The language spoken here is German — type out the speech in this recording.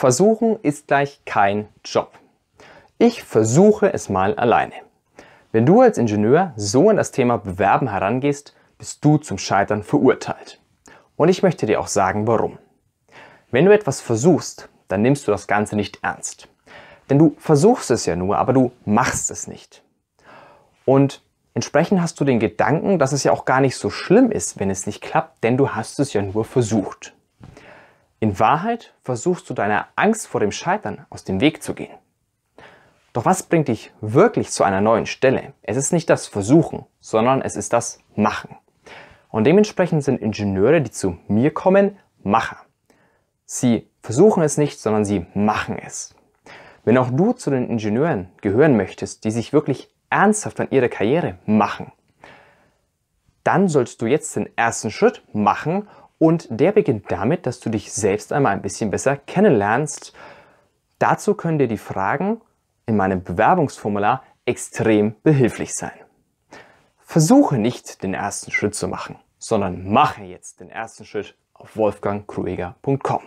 Versuchen ist gleich kein Job. Ich versuche es mal alleine. Wenn du als Ingenieur so an das Thema Bewerben herangehst, bist du zum Scheitern verurteilt. Und ich möchte dir auch sagen, warum. Wenn du etwas versuchst, dann nimmst du das Ganze nicht ernst. Denn du versuchst es ja nur, aber du machst es nicht. Und entsprechend hast du den Gedanken, dass es ja auch gar nicht so schlimm ist, wenn es nicht klappt, denn du hast es ja nur versucht. In Wahrheit versuchst du deiner Angst vor dem Scheitern aus dem Weg zu gehen. Doch was bringt dich wirklich zu einer neuen Stelle? Es ist nicht das Versuchen, sondern es ist das Machen. Und dementsprechend sind Ingenieure, die zu mir kommen, Macher. Sie versuchen es nicht, sondern sie machen es. Wenn auch du zu den Ingenieuren gehören möchtest, die sich wirklich ernsthaft an ihre Karriere machen, dann solltest du jetzt den ersten Schritt machen und der beginnt damit, dass du dich selbst einmal ein bisschen besser kennenlernst. Dazu können dir die Fragen in meinem Bewerbungsformular extrem behilflich sein. Versuche nicht, den ersten Schritt zu machen, sondern mache jetzt den ersten Schritt auf wolfgangkrueger.com.